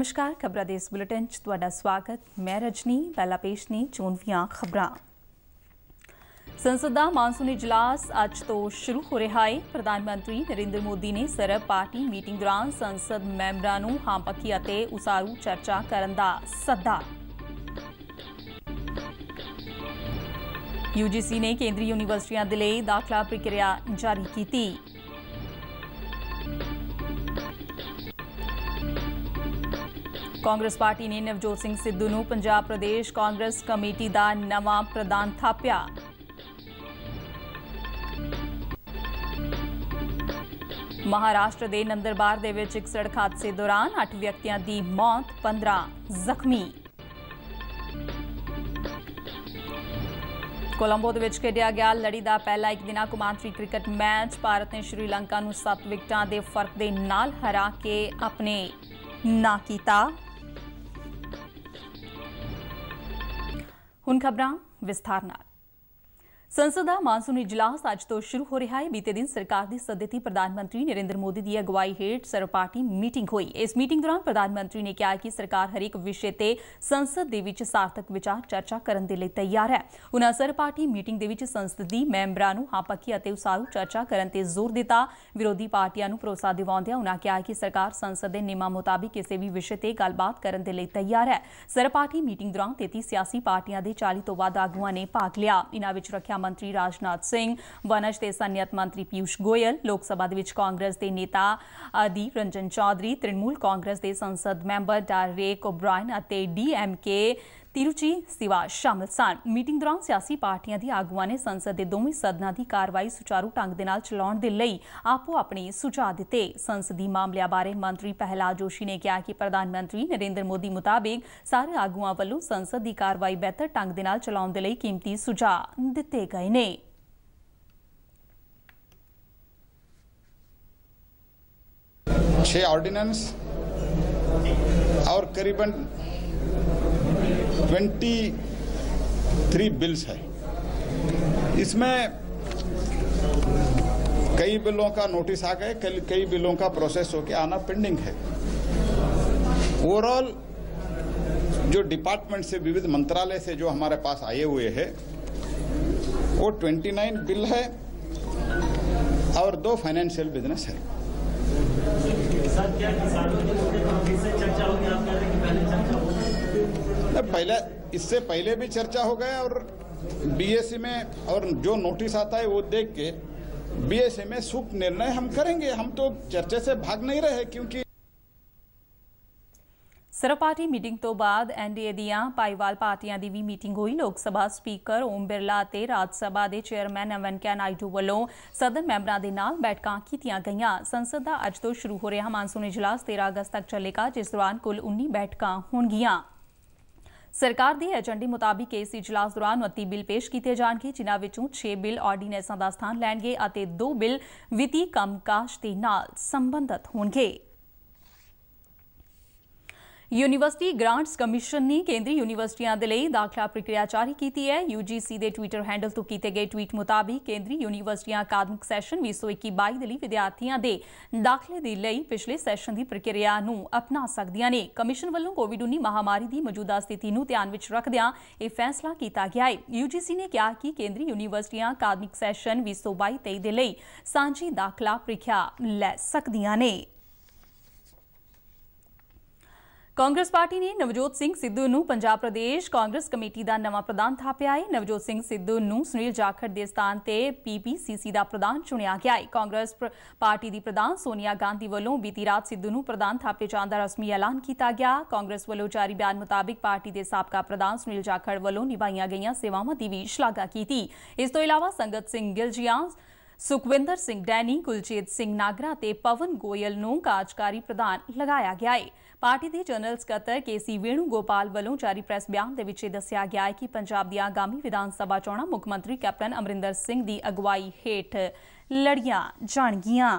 ਨਮਸਕਾਰ ਖਬਰਾਂ ਦੇ ਇਸ ਬੁਲੇਟਿਨ 'ਚ ਤੁਹਾਡਾ ਸਵਾਗਤ ਮੈਂ ਰਜਨੀ ਪਹਿਲਾ ਪੇਸ਼ ਨੇ ਚੋਣਵੀਆਂ ਖਬਰਾਂ ਸੰਸਦ ਦਾ ਮਾਨਸੂਨੀ ਜਲਾਸ ਅੱਜ ਤੋਂ ਸ਼ੁਰੂ ਹੋ ਰਿਹਾ ਹੈ ਪ੍ਰਧਾਨ ਮੰਤਰੀ ਨਰਿੰਦਰ ਮੋਦੀ ਨੇ ਸਰਬ ਪਾਰਟੀ ਮੀਟਿੰਗ ਦੌਰਾਨ ਸੰਸਦ ਮੈਂਬਰਾਂ ਨੂੰ ਹਾਂਪਕੀ ਅਤੇ ਉਸਾਰੂ ਚਰਚਾ ਕਰਨ ਦਾ ਸੱਦਾ UGC ਨੇ ਕੇਂਦਰੀ ਯੂਨੀਵਰਸਿਟੀਆਂ ਦੇ ਲਈ ਦਾਖਲਾ ਪ੍ਰਕਿਰਿਆ ਜਾਰੀ ਕੀਤੀ ਕਾਂਗਰਸ ਪਾਰਟੀ ਨੇ ਨਵਜੋਤ ਸਿੰਘ ਸਿੱਧੂ ਨੂੰ ਪੰਜਾਬ ਪ੍ਰਦੇਸ਼ ਕਾਂਗਰਸ ਕਮੇਟੀ ਦਾ ਨਵਾਂ ਪ੍ਰਧਾਨ ਥਾਪਿਆ ਮਹਾਰਾਸ਼ਟਰ ਦੇ ਨੰਦਰਬਾਰ ਦੇ ਵਿੱਚ ਇੱਕ ਸੜਕ ਹਾਦਸੇ ਦੌਰਾਨ 8 ਵਿਅਕਤੀਆਂ ਦੀ ਮੌਤ 15 ਜ਼ਖਮੀ ਕੋਲੰਬੋ ਦੇ ਵਿੱਚ ਖੇਡਿਆ ਗਿਆ ਲੜੀ ਦਾ ਪਹਿਲਾ ਇੱਕ ਦਿਨਾ ਕੁਮਾਂਤਰੀ ਕ੍ਰਿਕਟ ਮੈਚ ਭਾਰਤ ਨੇ ਸ਼੍ਰੀਲੰਕਾ ਨੂੰ 7 ਵਿਕਟਾਂ ਦੇ ਫਰਕ ਦੇ ਨਾਲ ਹਰਾ ਕੇ ਆਪਣੇ ਨਾ ਕੀਤਾ ਹੁਣ ਖਬਰਾਂ ਵਿਸਥਾਰ ਨਾਲ ਸੰਸਦ ਦਾ ਮਾਨਸੂਨੀ ਇਜਲਾਸ ਅੱਜ ਤੋਂ ਸ਼ੁਰੂ ਹੋ ਰਿਹਾ ਹੈ ਬੀਤੇ ਦਿਨ ਸਰਕਾਰ ਦੀ ਸਦਤੀ ਪ੍ਰਧਾਨ ਮੰਤਰੀ ਨਰਿੰਦਰ ਮੋਦੀ ਦੀ ਅਗਵਾਈ ਹੇਠ ਸਰਪਾਰਟੀ ਮੀਟਿੰਗ ਹੋਈ ਇਸ ਮੀਟਿੰਗ ਦੌਰਾਨ ਪ੍ਰਧਾਨ ਮੰਤਰੀ ਨੇ ਕਿਹਾ ਕਿ ਸਰਕਾਰ ਹਰੇਕ ਵਿਸ਼ੇ ਤੇ ਸੰਸਦ ਦੇ ਵਿੱਚ ਸਾਰਥਕ ਵਿਚਾਰ ਚਰਚਾ ਕਰਨ ਦੇ ਲਈ ਤਿਆਰ ਹੈ ਉਹਨਾਂ ਸਰਪਾਰਟੀ ਮੀਟਿੰਗ ਦੇ ਵਿੱਚ ਸੰਸਦੀ ਮੈਂਬਰਾਂ ਨੂੰ ਹਾਪਕੀ ਅਤੇ ਉਸਾਰੂ ਚਰਚਾ ਕਰਨ ਤੇ ਜ਼ੋਰ ਦਿੱਤਾ ਵਿਰੋਧੀ ਪਾਰਟੀਆਂ ਨੂੰ ਭਰੋਸਾ ਦਿਵਾਉਂਦਿਆਂ ਉਹਨਾਂ ਕਿਹਾ ਕਿ ਸਰਕਾਰ ਸੰਸਦ ਦੇ ਨਿਯਮਾਂ ਮੁਤਾਬਿਕ ਕਿਸੇ ਵੀ ਵਿਸ਼ੇ ਤੇ ਗੱਲਬਾਤ ਕਰਨ ਦੇ ਲਈ ਤਿਆਰ ਹੈ ਸਰਪਾਰਟੀ ਮੀਟਿੰਗ ਦੌਰਾਨ 33 ਸਿਆਸੀ ਪਾਰਟੀਆਂ ਦੇ 40 ਤੋਂ ਵੱਧ ਆਗੂਆਂ ਨੇ ਭਾਗ ਲਿਆ ਇਨ੍ਹਾਂ ਵਿੱਚ ਰੱਖਿਆ ਰੱਖਿਆ ਮੰਤਰੀ ਰਾਜਨਾਥ ਸਿੰਘ ਵਨਜ ਤੇ ਸਨਅਤ ਮੰਤਰੀ ਪਿਊਸ਼ ਗੋਇਲ ਲੋਕ ਸਭਾ ਦੇ ਵਿੱਚ ਕਾਂਗਰਸ ਦੇ ਨੇਤਾ ਆਦੀ ਰੰਜਨ ਚੌਧਰੀ ਤ੍ਰਿਣਮੂਲ ਕਾਂਗਰਸ ਦੇ ਸੰਸਦ ਮੈਂਬਰ ਡਾਰੇਕ ਓਬਰਾਇਨ ਅਤੇ ਡੀਐਮਕੇ ਤਿਰੂਚੀ ਸਿਵਾ ਸ਼ਾਮਲ ਸਨ ਮੀਟਿੰਗ ਦੌਰਾਨ ਸਿਆਸੀ ਪਾਰਟੀਆਂ ਦੀ ਆਗੂਆਂ ਨੇ ਸੰਸਦ ਦੇ ਦੋਵੇਂ ਸਦਨਾਂ ਦੀ ਕਾਰਵਾਈ ਸੁਚਾਰੂ ਢੰਗ ਦੇ ਨਾਲ ਚਲਾਉਣ ਦੇ ਲਈ ਆਪੋ ਆਪਣੇ ਸੁਝਾਅ ਦਿੱਤੇ ਸੰਸਦੀ ਮਾਮਲਿਆਂ ਬਾਰੇ ਮੰਤਰੀ ਪਹਿਲਾ ਜੋਸ਼ੀ ਨੇ ਕਿਹਾ ਕਿ ਪ੍ਰਧਾਨ ਮੰਤਰੀ ਨਰਿੰਦਰ ਮੋਦੀ ਮੁਤਾਬਿਕ ਸਾਰੇ ਆਗੂਆਂ ਵੱਲੋਂ ਸੰਸਦ ਦੀ ਕਾਰਵਾਈ ਬਿਹਤਰ ਢੰਗ ਦੇ ਨਾਲ ਚਲਾਉਣ ਦੇ ਲਈ ਕੀਮਤੀ ਸੁਝਾਅ ਦਿੱਤੇ ਗਏ ਨੇ ਛੇ ਆਰਡੀਨੈਂਸ ਔਰ ਕਰੀਬਨ 23 बिल्स है इसमें कई बिलों का नोटिस आ गए कई कई बिलों का प्रोसेस होके आना पेंडिंग है ओवरऑल जो डिपार्टमेंट से विविध मंत्रालय से जो हमारे पास आए हुए हैं वो 29 बिल है और दो फाइनेंशियल बिजनेस है सर पहले इससे पहले भी चर्चा हो गया और बीएससी e में और जो नोटिस आता है वो देख के बीएससी e में सुख निर्णय हम करेंगे हम तो चर्चा से भाग नहीं रहे क्योंकि सर्वपार्टी मीटिंग तो बाद एनडीए दियां पाईवाल पार्टियां दी भी मीटिंग हुई लोकसभा स्पीकर ओम बिरला ते राज्यसभा दे चेयरमैन एम वेंकैया नायडू वालों सदन मैंबर दे नाल बैठकां कीतियां गईयां संसद का अज तो शुरू हो रहा मानसून इजलास तेरह अगस्त तक चलेगा जिस दौरान कुल 19 बैठकां होणगियां ਸਰਕਾਰ ਦੀ ਏਜੰਡੀ ਮੁਤਾਬਿਕ ਇਸ ਇਜਲਾਸ ਦੌਰਾਨ 29 ਬਿੱਲ ਪੇਸ਼ ਕੀਤੇ ਜਾਣਗੇ ਜਿਨ੍ਹਾਂ ਵਿੱਚੋਂ 6 ਬਿੱਲ ਆਰਡੀਨੈਂਸਾਂ ਦਾ ਸਥਾਨ ਲੈਣਗੇ ਅਤੇ 2 ਬਿੱਲ ਵਿਤੀ ਕੰਮਕਾਜ ਦੇ ਨਾਲ ਸੰਬੰਧਤ ਹੋਣਗੇ ਯੂਨੀਵਰਸਿਟੀ ਗ੍ਰਾਂਟਸ ਕਮਿਸ਼ਨ ਨੇ ਕੇਂਦਰੀ ਯੂਨੀਵਰਸਿਟੀਆਂ ਦੇ ਲਈ ਦਾਖਲਾ ਪ੍ਰਕਿਰਿਆ ਜਾਰੀ ਕੀਤੀ ਹੈ UGC ਦੇ ਟਵਿੱਟਰ ਹੈਂਡਲ ਤੋਂ ਕੀਤੇ ਗਏ ਟਵੀਟ ਮੁਤਾਬਿਕ ਕੇਂਦਰੀ ਯੂਨੀਵਰਸਿਟੀਆਂ ਅਕਾਦਮਿਕ ਸੈਸ਼ਨ 2021-22 ਦੇ ਲਈ ਵਿਦਿਆਰਥੀਆਂ ਦੇ ਦਾਖਲੇ ਦੇ ਲਈ ਪਿਛਲੇ ਸੈਸ਼ਨ ਦੀ ਪ੍ਰਕਿਰਿਆ ਨੂੰ ਅਪਣਾ ਸਕਦੀਆਂ ਨੇ ਕਮਿਸ਼ਨ ਵੱਲੋਂ ਕੋਵਿਡ-19 ਮਹਾਮਾਰੀ ਦੀ ਮੌਜੂਦਾ ਸਥਿਤੀ ਨੂੰ ਧਿਆਨ ਵਿੱਚ ਰੱਖਦਿਆਂ ਇਹ ਫੈਸਲਾ ਕੀਤਾ ਗਿਆ ਹੈ UGC ਨੇ ਕਿਹਾ ਕਿ ਕੇਂਦਰੀ ਯੂਨੀਵਰਸਿਟੀਆਂ ਅਕਾਦਮਿਕ ਸੈਸ਼ਨ 2022-23 ਦੇ ਲਈ ਸਾਂਝੀ ਦਾਖਲਾ ਪ੍ਰੀਖਿਆ ਲੈ ਸਕਦੀਆਂ ਨੇ ਕਾਂਗਰਸ ਪਾਰਟੀ ਨੇ ਨਵਜੋਤ ਸਿੰਘ ਸਿੱਧੂ ਨੂੰ ਪੰਜਾਬ ਪ੍ਰਦੇਸ਼ ਕਾਂਗਰਸ ਕਮੇਟੀ ਦਾ ਨਵਾਂ ਪ੍ਰਧਾਨ ਥਾਪਿਆ ਹੈ ਨਵਜੋਤ ਸਿੰਘ ਸਿੱਧੂ ਨੂੰ ਸੁਨੀਲ ਜਾਖੜ ਦੇ ਸਥਾਨ ਤੇ ਪੀਪੀਸੀਸੀ ਦਾ ਪ੍ਰਧਾਨ ਚੁਣਿਆ ਗਿਆ ਹੈ ਕਾਂਗਰਸ ਪਾਰਟੀ ਦੀ ਪ੍ਰਧਾਨ ਸੋਨੀਆ ਗਾਂਧੀ ਵੱਲੋਂ ਬੀਤੀ ਰਾਤ ਸਿੱਧੂ ਨੂੰ ਪ੍ਰਧਾਨ ਥਾਪੇ ਜਾਣ ਦਾ ਰਸਮੀ ਐਲਾਨ ਕੀਤਾ ਗਿਆ ਕਾਂਗਰਸ ਵੱਲੋਂ ਜਾਰੀ ਬਿਆਨ ਮੁਤਾਬਕ ਪਾਰਟੀ ਦੇ ਸਾਬਕਾ ਪ੍ਰਧਾਨ ਸੁਨੀਲ ਜਾਖੜ ਵੱਲੋਂ ਨਿਭਾਈਆਂ ਗਈਆਂ ਸੇਵਾਵਾਂ ਦੀ ਵੀ ਸ਼ਲਾਘਾ ਕੀਤੀ ਇਸ ਤੋਂ ਇਲਾਵਾ ਸੰਗਤ ਸਿੰਘ ਗਿਲਜੀਆਂ ਸੁਖਵਿੰਦਰ ਸਿੰਘ ਡੈਨੀ ਕੁਲਜੀਤ ਸਿੰਘ ਨਾਗਰਾ ਤੇ ਪਵਨ ਗੋਇਲ ਨੂੰ ਕਾਰਜਕਾਰੀ ਪ੍ਰਧਾਨ ਲਗਾਇਆ ਗਿਆ ਹੈ ਪਾਰਟੀ ਦੇ ਜਨਰਲ ਸਕੱਤਰ ਕੇਸੀ ਵੇਣੂ ਗੋਪਾਲ ਵੱਲੋਂ ਜਾਰੀ ਪ੍ਰੈਸ ਬਿਆਨ ਦੇ ਵਿੱਚ ਦੱਸਿਆ ਗਿਆ ਹੈ ਕਿ ਪੰਜਾਬ ਦੀ ਆਗਾਮੀ ਵਿਧਾਨ ਸਭਾ ਚੋਣਾਂ ਮੁੱਖ ਮੰਤਰੀ ਕੈਪਟਨ ਅਮਰਿੰਦਰ ਸਿੰਘ ਦੀ ਅਗਵਾਈ ਹੇਠ ਲੜੀਆਂ ਜਾਣਗੀਆਂ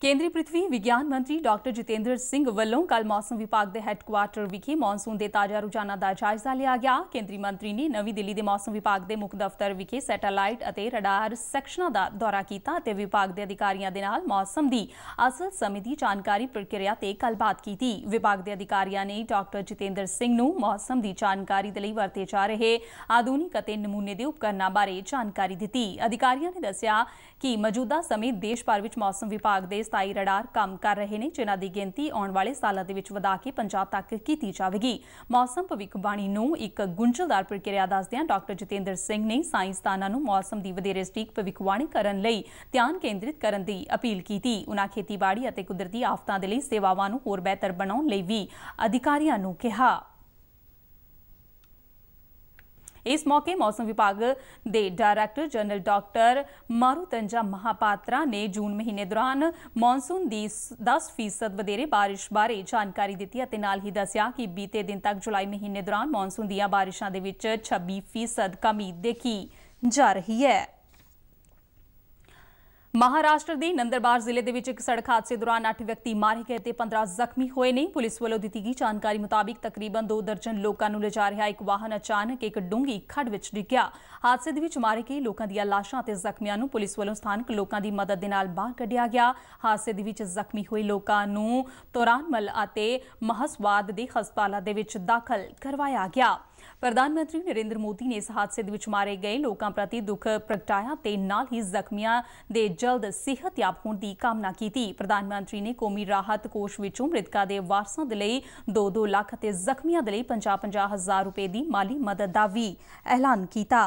ਕੇਂਦਰੀ ਪ੍ਰਿਥਵੀ ਵਿਗਿਆਨ ਮੰਤਰੀ ਡਾਕਟਰ ਜਤਿੰਦਰ ਸਿੰਘ ਵੱਲੋਂ ਕੱਲ ਮੌਸਮ ਵਿਭਾਗ ਦੇ ਹੈੱਡਕੁਆਰਟਰ ਵਿਖੇ ਮੌਨਸੂਨ ਦੇ ਤਾਜ਼ਾ ਰੁਝਾਨਾਂ ਦਾ ਜਾਇਜ਼ਾ ਲਿਆ ਗਿਆ ਕੇਂਦਰੀ ਮੰਤਰੀ ਨੇ ਨਵੀਂ ਦਿੱਲੀ ਦੇ ਮੌਸਮ ਵਿਭਾਗ ਦੇ ਮੁੱਖ ਦਫ਼ਤਰ ਵਿਖੇ ਸੈਟੇਲਾਈਟ ਅਤੇ ਰਡਾਰ ਸੈਕਸ਼ਨਾਂ ਦਾ ਦੌਰਾ ਕੀਤਾ ਅਤੇ ਵਿਭਾਗ ਦੇ ਅਧਿਕਾਰੀਆਂ ਦੇ ਨਾਲ ਮੌਸਮ ਦੀ ਅਸਲ ਸਮੇਂ ਦੀ ਜਾਣਕਾਰੀ ਪ੍ਰਕਿਰਿਆ ਤੇ ਗੱਲਬਾਤ ਕੀਤੀ ਵਿਭਾਗ ਦੇ ਅਧਿਕਾਰੀਆਂ ਨੇ ਡਾਕਟਰ ਜਤਿੰਦਰ ਸਿੰਘ ਨੂੰ ਮੌਸਮ ਦੀ ਜਾਣਕਾਰੀ ਦੇ ਲਈ ਵਰਤੇ ਜਾ ਰਹੇ ਆਧੁਨਿਕ ਅਤੇ ਨਮੂਨੇ ਦੇ ਉਪਕਰਨਾਂ ਬਾਰੇ ਜਾਣਕਾਰੀ ਦਿੱਤੀ ਅਧਿਕਾਰੀਆਂ ਨੇ ਦੱਸਿਆ ਕਿ ਮੌਜੂਦਾ ਸਮੇਂ ਦੇਸ਼ ਭਰ ਵਿੱਚ ਮੌਸਮ ਵਿਭਾਗ ਦੇ 27 ਰਡਾਰ ਕੰਮ ਕਰ ਰਹੇ ਨੇ ਜਿਨ੍ਹਾਂ ਦੀ ਗਿਣਤੀ ਆਉਣ ਵਾਲੇ ਸਾਲਾਂ ਦੇ ਵਿੱਚ ਵਧਾ ਕੇ ਪੰਜਾਬ ਤੱਕ ਕੀਤੀ ਜਾਵੇਗੀ ਮੌਸਮ ਭਵਿੱਖਬਾਣੀ ਨੂੰ ਇੱਕ ਗੁੰਝਲਦਾਰ ਪ੍ਰਕਿਰਿਆ ਦੱਸਦਿਆਂ ਡਾਕਟਰ ਜਤਿੰਦਰ ਸਿੰਘ ਨੇ ਸਾਇੰਸਦਾਨਾਂ ਨੂੰ ਮੌਸਮ ਦੀ ਵਧੇਰੇ ਸਟੀਕ ਭਵਿੱਖਬਾਣੀ ਕਰਨ ਲਈ ਧਿਆਨ ਕੇਂਦਰਿਤ ਕਰਨ ਦੀ ਅਪੀਲ ਕੀਤੀ ਉਨ੍ਹਾਂ ਖੇਤੀਬਾੜੀ ਅਤੇ ਕੁਦਰਤੀ ਆਫਤਾਂ ਦੇ ਲਈ ਸੇਵਾਵਾਂ ਨੂੰ ਹੋਰ ਬਿਹਤਰ ਬਣਾਉਣ ਲਈ ਵੀ ਅਧਿਕਾਰੀਆਂ ਨੂੰ ਕਿਹਾ ਇਸ ਮੌਕੇ ਮੌਸਮ ਵਿਭਾਗ ਦੇ director general doctor Mrutyunjay Mohapatra ਨੇ ਜੂਨ ਮਹੀਨੇ ਦੌਰਾਨ ਮੌਨਸੂਨ ਦੀ 10% ਵਧੇਰੇ بارش ਬਾਰੇ ਜਾਣਕਾਰੀ ਦਿੱਤੀ ਅਤੇ ਨਾਲ ਹੀ ਦੱਸਿਆ ਕਿ ਬੀਤੇ ਦਿਨ ਤੱਕ ਜੁਲਾਈ ਮਹੀਨੇ ਦੌਰਾਨ ਮੌਨਸੂਨ ਦੀਆਂ بارشਾਂ ਦੇ ਵਿੱਚ 26% ਕਮੀ ਦੇਖੀ ਜਾ ਰਹੀ ਹੈ ਮਹਾਰਾਸ਼ਟਰ ਦੇ ਨੰਦਰਬਾਰ ਜ਼ਿਲ੍ਹੇ ਦੇ ਵਿੱਚ ਇੱਕ ਸੜਕ ਹਾਦਸੇ ਦੌਰਾਨ 8 ਵਿਅਕਤੀ ਮਾਰੇ ਗਏ ਤੇ 15 ਜ਼ਖਮੀ ਹੋਏ ਨੇ ਪੁਲਿਸ ਵੱਲੋਂ ਦਿੱਤੀ ਗਈ ਜਾਣਕਾਰੀ ਮੁਤਾਬਕ ਤਕਰੀਬਨ 2 ਦਰਜਨ ਲੋਕਾਂ ਨੂੰ ਲਿਜਾ ਰਿਹਾ ਇੱਕ ਵਾਹਨ ਅਚਾਨਕ ਇੱਕ ਡੂੰਗੀ ਖੱਡ ਵਿੱਚ ਡਿੱਗਿਆ ਹਾਦਸੇ ਦੇ ਵਿੱਚ ਮਾਰੇ ਗਏ ਲੋਕਾਂ ਦੀਆਂ ਲਾਸ਼ਾਂ ਤੇ ਜ਼ਖਮੀਆਂ ਨੂੰ ਪੁਲਿਸ ਵੱਲੋਂ ਸਥਾਨਕ ਲੋਕਾਂ ਦੀ ਮਦਦ ਦੇ ਨਾਲ ਬਾਹਰ ਕੱਢਿਆ ਗਿਆ ਹਾਦਸੇ ਦੇ ਵਿੱਚ ਜ਼ਖਮੀ ਹੋਏ ਲੋਕਾਂ ਨੂੰ ਤੁਰਾਨਮਲ ਅਤੇ ਮਹਸਵਾਦ ਦੇ ਹਸਪਤਾਲਾਂ ਦੇ ਵਿੱਚ ਦਾਖਲ ਕਰਵਾਇਆ ਗਿਆ ਪ੍ਰਧਾਨ ਮੰਤਰੀ ਨਰਿੰਦਰ ਮੋਦੀ ਨੇ ਇਸ ਹਾਦਸੇ ਦੇ ਵਿੱਚ ਮਾਰੇ ਗਏ ਲੋਕਾਂ ਪ੍ਰਤੀ ਦੁੱਖ ਪ੍ਰਗਟਾਇਆ ਤੇ ਨਾਲ ਹੀ ਜ਼ਖਮੀਆਂ ਦੇ ਜਲਦ ਸਿਹਤਯਾਬ ਹੋਣ ਦੀ ਕਾਮਨਾ ਕੀਤੀ ਪ੍ਰਧਾਨ ਮੰਤਰੀ ਨੇ ਕੌਮੀ ਰਾਹਤ ਕੋਸ਼ ਵਿੱਚੋਂ ਮ੍ਰਿਤਕਾਂ ਦੇ ਵਾਰਸਾਂ ਦੇ ਲਈ 2-2 ਲੱਖ ਤੇ ਜ਼ਖਮੀਆਂ ਦੇ ਲਈ 50-50 ਹਜ਼ਾਰ ਰੁਪਏ ਦੀ ਮਾਲੀ ਮਦਦ ਦਾ ਵੀ ਐਲਾਨ ਕੀਤਾ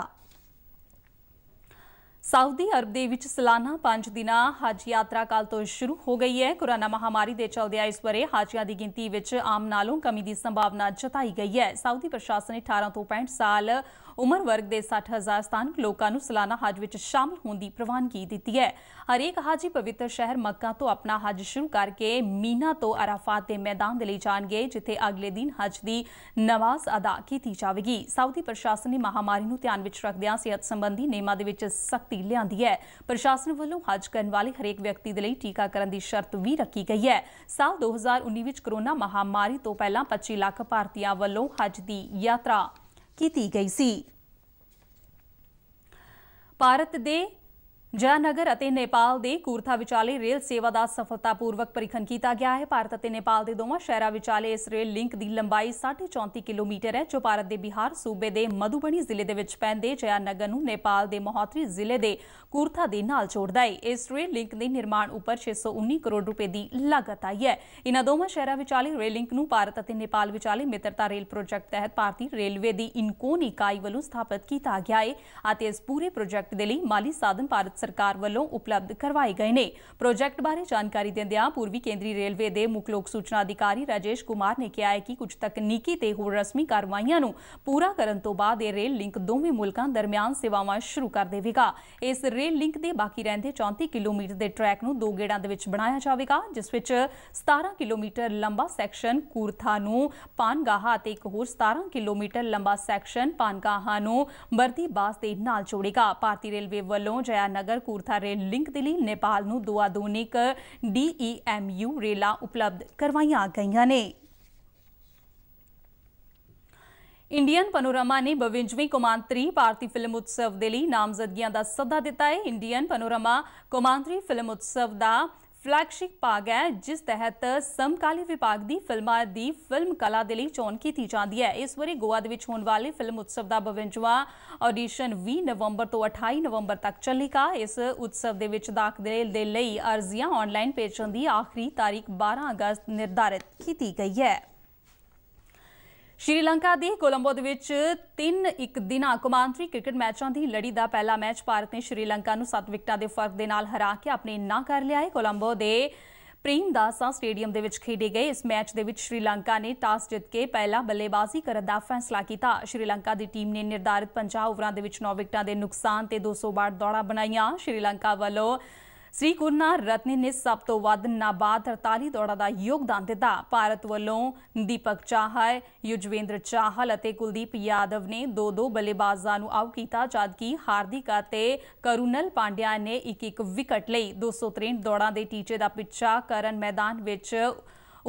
ਸਾਊਦੀ ਅਰਬ ਦੇ ਵਿੱਚ ਸਾਲਾਨਾ 5 ਦਿਨਾ ਹਜ ਯਾਤਰਾ ਕਾਲ ਤੋਂ ਸ਼ੁਰੂ ਹੋ ਗਈ ਹੈ ਕੋਰੋਨਾ ਮਹਾਮਾਰੀ ਦੇ ਚਲਦੇ ਇਸ ਵਰੇ ਹਾਜੀਆਂ ਦੀ ਗਿਣਤੀ ਵਿੱਚ ਆਮ ਨਾਲੋਂ ਕਮੀ ਦੀ ਸੰਭਾਵਨਾ ਜਤਾਈ ਗਈ ਹੈ ਸਾਊਦੀ ਪ੍ਰਸ਼ਾਸਨ ਨੇ 18 ਤੋਂ 65 ਸਾਲ ਉਮਰ ਵਰਗ ਦੇ 60000 ਸਥਾਨਕ ਲੋਕਾਂ ਨੂੰ ਸਾਲਾਨਾ ਹਜ ਵਿੱਚ ਸ਼ਾਮਲ ਹੋਣ ਦੀ ਪ੍ਰਵਾਨਗੀ ਦਿੱਤੀ ਹੈ ਹਰੇਕ ਹਾਜੀ ਪਵਿੱਤਰ ਸ਼ਹਿਰ ਮੱਕਾ ਤੋਂ ਆਪਣਾ ਹਜ ਸ਼ੁਰੂ ਕਰਕੇ ਮੀਨਾ ਤੋਂ ਅਰਾਫਾਤ ਦੇ ਮੈਦਾਨ ਦੇ ਲਈ ਜਾਣਗੇ ਜਿੱਥੇ ਅਗਲੇ ਦਿਨ ਹਜ ਦੀ ਨਵਾਜ਼ ਅਦਾ ਕੀਤੀ ਜਾਵੇਗੀ ਸਾਊਦੀ ਪ੍ਰਸ਼ਾਸਨ ਨੇ ਮਹਾਮਾਰੀ ਨੂੰ ਧਿਆਨ ਵਿੱਚ ਰੱਖਦਿਆਂ ਸਿਹਤ ਸੰਬੰਧੀ ਨਿਯਮਾਂ ਦੇ ਵਿੱਚ ਸਖਤੀ ਲਿਆਂਦੀ ਹੈ ਪ੍ਰਸ਼ਾਸਨ ਵੱਲੋਂ ਹਜ ਕਰਨ ਵਾਲੇ ਹਰੇਕ ਵਿਅਕਤੀ ਦੇ ਲਈ ਟੀਕਾਕਰਨ ਦੀ ਸ਼ਰਤ ਵੀ ਰੱਖੀ ਗਈ ਹੈ ਸਾਲ 2019 ਵਿੱਚ ਕਰੋਨਾ ਮਹਾਮਾਰੀ ਤੋਂ ਪਹਿਲਾਂ 25 ਲੱਖ ਭਾਰਤੀਆਂ ਵੱਲੋਂ ਹਜ ਦੀ ਯਾਤਰਾ ਕੀਤੀ ਗਈ ਸੀ ਭਾਰਤ ਦੇ ਜਨਗਰ ਅਤੇ ਨੇਪਾਲ ਦੇ ਕੂਰਥਾ ਵਿਚਾਲੇ ਰੇਲ ਸੇਵਾ ਦਾ ਸਫਲਤਾਪੂਰਵਕ ਪਰੀਖਣ ਕੀਤਾ ਗਿਆ ਹੈ ਭਾਰਤ ਅਤੇ ਨੇਪਾਲ ਦੇ ਦੋਵਾਂ ਸ਼ਹਿਰਾਂ ਵਿਚਾਲੇ ਇਸ ਰੇਲ ਲਿੰਕ ਦੀ ਲੰਬਾਈ 34 ਕਿਲੋਮੀਟਰ ਹੈ ਜੋ ਭਾਰਤ ਦੇ ਬਿਹਾਰ ਸੂਬੇ ਦੇ ਮਧੂਬਨੀ ਜ਼ਿਲ੍ਹੇ ਦੇ ਵਿੱਚ ਪੈਂਦੇ ਜਯਨਗਰ ਨੂੰ ਨੇਪਾਲ ਦੇ ਮੋਹਤਰੀ ਜ਼ਿਲ੍ਹੇ ਦੇ ਕੂਰਥਾ ਦੇ ਨਾਲ ਜੋੜਦਾ ਹੈ ਇਸ ਰੇਲ ਲਿੰਕ ਦੇ ਨਿਰਮਾਣ ਉੱਪਰ 619 ਕਰੋੜ ਰੁਪਏ ਦੀ ਲਾਗਤ ਆਈ ਹੈ ਇਹਨਾਂ ਦੋਵਾਂ ਸ਼ਹਿਰਾਂ ਵਿਚਾਲੇ ਰੇਲ ਲਿੰਕ ਨੂੰ ਭਾਰਤ ਅਤੇ ਨੇਪਾਲ ਵਿਚਾਲੇ ਮਿੱਤਰਤਾ ਰੇਲ ਪ੍ਰੋਜੈਕਟ ਤਹਿਤ ਭਾਰਤੀ ਰੇਲਵੇ ਦੀ ਇਨਕੋਨ ਇਕਾਈ ਵੱਲੋਂ ਸਥਾਪਿਤ ਕੀਤਾ ਗਿਆ ਹੈ ਅਤੇ ਇਸ ਪੂਰੇ ਪ੍ਰੋਜੈਕਟ ਦੇ ਲਈ ਮਾਲੀ ਸਾਧਨ ਭਾਰਤ ਸਰਕਾਰ ਵੱਲੋਂ ਉਪਲਬਧ ਕਰਵਾਏ ਗਏ ਨੇ ਪ੍ਰੋਜੈਕਟ ਬਾਰੇ ਜਾਣਕਾਰੀ ਦਿੰਦਿਆਂ ਪੂਰਬੀ ਕੇਂਦਰੀ ਰੇਲਵੇ ਦੇ ਮੁੱਖ ਲੋਕ ਸੂਚਨਾ ਅਧਿਕਾਰੀ ਰਾਜੇਸ਼ ਕੁਮਾਰ ਨੇ ਕਿਹਾ ਹੈ ਕਿ ਕੁਝ ਤਕਨੀਕੀ ਤੇ ਹੋਰ ਰਸਮੀ ਕਾਰਵਾਈਆਂ ਨੂੰ ਪੂਰਾ ਕਰਨ ਤੋਂ ਬਾਅਦ ਇਹ ਰੇਲ ਲਿੰਕ ਦੋਵੇਂ ਮੁਲਕਾਂ ਦਰਮਿਆਨ ਸੇਵਾਵਾਂ ਸ਼ੁਰੂ ਕਰ ਦੇਵੇਗਾ ਇਸ ਰੇਲ ਲਿੰਕ ਦੇ ਬਾਕੀ ਰਹਿੰਦੇ 34 ਕਿਲੋਮੀਟਰ ਦੇ ਟਰੈਕ ਨੂੰ ਦੋ ਗੇੜਾਂ ਦੇ ਵਿੱਚ ਬਣਾਇਆ ਜਾਵੇਗਾ ਜਿਸ ਵਿੱਚ 17 ਕਿਲੋਮੀਟਰ ਲੰਬਾ ਸੈਕਸ਼ਨ ਕੂਰਥਾ ਨੂੰ ਪਾਨਗਾਹਾ ਅਤੇ ਇੱਕ ਹੋਰ 17 ਕਿਲੋਮੀਟਰ ਲੰਬਾ ਸੈਕਸ਼ਨ ਪਾਨਗਾਹਾ ਨੂੰ ਬਰਦੀ ਬਾਸ ਦੇ ਨਾਲ ਜੋੜੇਗਾ ਭਾਰਤੀ ਰੇਲਵੇ ਵੱਲੋਂ ਜਯਾ ਨਗਰ कूर्था ਰੇਲ ਲਿੰਕ ਦੇ ਲਈ ਨੇਪਾਲ ਨੂੰ ਦੋ ਆਧੁਨਿਕ ਡੀਈਐਮਯੂ ਰੇਲਾਂ ਉਪਲਬਧ ਕਰਵਾਈਆਂ ਗਈਆਂ ਨੇ ਇੰਡੀਅਨ ਪਨੋਰਾਮਾ ਨੇ ਬਵਿੰਜਵੀ ਕੁਮਾਂਤਰੀ ਭਾਰਤੀ ਫਿਲਮ ਉਤਸਵ ਦੇ ਲਈ ਨਾਮਜ਼ਦਗੀਆਂ ਦਾ ਸੱਦਾ ਦਿੱਤਾ ਹੈ ਇੰਡੀਅਨ ਪਨੋਰਾਮਾ ਕੁਮਾਂਤਰੀ ਫਿਲਮ ਉਤਸਵ ਦਾ ਫਲੈਗਸ਼ਿਪ ਭਾਗ ਹੈ ਜਿਸ ਤਹਿਤ ਸਮਕਾਲੀ ਵਿਭਾਗ ਦੀ ਫਿਲਮਾਂ ਦੀ ਫਿਲਮ ਕਲਾ ਦੇ ਲਈ ਚੋਣ ਕੀਤੀ ਜਾਂਦੀ ਹੈ ਇਸ ਵਾਰੀ ਗੋਆ ਦੇ ਵਿੱਚ ਹੋਣ ਵਾਲੇ ਫਿਲਮ ਉਤਸਵ ਦਾ 52ਵਾਂ ਆਡੀਸ਼ਨ 20 ਨਵੰਬਰ ਤੋਂ 28 ਨਵੰਬਰ ਤੱਕ ਚੱਲੇਗਾ ਇਸ ਉਤਸਵ ਦੇ ਵਿੱਚ ਦਾਖਲੇ ਦੇ ਲਈ ਅਰਜ਼ੀਆਂ ਆਨਲਾਈਨ ਭੇਜਣ ਦੀ ਆਖਰੀ ਤਾਰੀਖ 12 ਅਗਸਤ ਨਿਰਧਾਰਿਤ ਕੀਤੀ ਗਈ ਹੈ ਸ਼੍ਰੀਲੰਕਾ ਦੀ ਕੋਲੰਬੋ ਦੇ ਵਿੱਚ 3 ਇੱਕ ਦਿਨਾਂ ਕਮਾਂਤਰੀ ਕ੍ਰਿਕਟ ਮੈਚਾਂ ਦੀ ਲੜੀ ਦਾ ਪਹਿਲਾ ਮੈਚ ਭਾਰਤ ਨੇ ਸ਼੍ਰੀਲੰਕਾ ਨੂੰ 7 ਵਿਕਟਾਂ ਦੇ ਫਰਕ ਦੇ ਨਾਲ ਹਰਾ ਕੇ ਆਪਣੇ ਨਾਂ ਕਰ ਲਿਆ ਹੈ ਕੋਲੰਬੋ ਦੇ ਪ੍ਰੇਮਦਾਸਾ ਸਟੇਡੀਅਮ ਦੇ ਵਿੱਚ ਖੇਡੇ ਗਏ ਇਸ ਮੈਚ ਦੇ ਵਿੱਚ ਸ਼੍ਰੀਲੰਕਾ ਨੇ ਟਾਸ ਜਿੱਤ ਕੇ ਪਹਿਲਾ ਬੱਲੇਬਾਜ਼ੀ ਕਰਨ ਦਾ ਫੈਸਲਾ ਕੀਤਾ ਸ਼੍ਰੀਲੰਕਾ ਦੀ ਟੀਮ ਨੇ ਨਿਰਧਾਰਿਤ 50 ਓਵਰਾਂ ਦੇ ਵਿੱਚ 9 ਵਿਕਟਾਂ ਦੇ ਨੁਕਸਾਨ ਤੇ 200 ਬਾਅਦ ਦੌੜਾਂ ਬਣਾਈਆਂ ਸ਼੍ਰੀਲੰਕਾ ਵੱਲੋਂ ਸ੍ਰੀ ਗੁਰਨਾ ਰਤਨੇ ਨੇ ਸਭ ਤੋਂ ਵੱਧ ਨਾਬਾਦ 48 ਦੌੜਾਂ ਦਾ ਯੋਗਦਾਨ ਦਿੱਤਾ ਭਾਰਤ ਵੱਲੋਂ ਦੀਪਕ ਚਾਹਲ ਯੁਜਵੇਂਦਰ ਚਾਹਲ ਅਤੇ ਕੁਲਦੀਪ ਯਾਦਵ ਨੇ ਦੋ ਦੋ ਬੱਲੇਬਾਜ਼ਾਂ ਨੂੰ ਆਊਟ ਕੀਤਾ ਜਦਕਿ ਹਾਰਦਿਕ ਅਤੇ ਕਰੁਨਲ ਪਾਂਡਿਆ ਨੇ ਇੱਕ ਇੱਕ ਵਿਕਟ ਲਈ 263 ਦੌੜਾਂ ਦੇ ਟੀਚੇ ਦਾ ਪਿੱਛਾ ਕਰਨ ਮੈਦਾਨ ਵਿੱਚ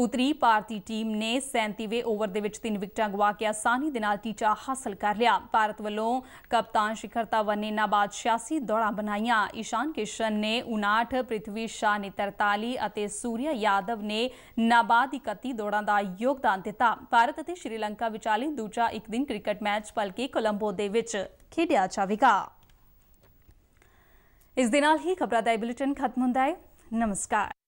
ਉਤਰੀ ਭਾਰਤੀ ਟੀਮ ਨੇ 37ਵੇਂ ਓਵਰ ਦੇ ਵਿੱਚ ਤਿੰਨ ਵਿਕਟਾਂ ਗਵਾ ਕੇ ਆਸਾਨੀ ਦੇ ਨਾਲ ਟੀਚਾ ਹਾਸਲ ਕਰ ਲਿਆ ਭਾਰਤ ਵੱਲੋਂ ਕਪਤਾਨ ਸ਼ਿਖਰ ਧਵਨ ਨੇ ਨਾਬਾਦ 86 ਦੌੜਾਂ ਬਣਾਈਆਂ ਈਸ਼ਾਨ ਕਿਸ਼ਨ ਨੇ 59 ਪ੍ਰਿਥਵੀ ਸ਼ਾ ਨੇ 43 ਅਤੇ ਸੂਰਿਆ ਯਾਦਵ ਨੇ ਨਾਬਾਦ 31 ਦੌੜਾਂ ਦਾ ਯੋਗਦਾਨ ਦਿੱਤਾ ਭਾਰਤ ਅਤੇ ਸ਼੍ਰੀਲੰਕਾ ਵਿਚਾਲੇ ਦੂਜਾ ਇੱਕ ਦਿਨ ਕ੍ਰਿਕਟ ਮੈਚ ਬਲਕਿ ਕੋਲੰਬੋ ਦੇ ਵਿੱਚ ਖੇਡਿਆ ਜਾਵੇਗਾ ਇਸ ਦੇ ਨਾਲ ਹੀ ਖਬਰਾਂ ਦਾ ਬੁਲੇਟਿਨ ਖਤਮ ਹੁੰਦਾ ਹੈ ਨਮਸਕਾਰ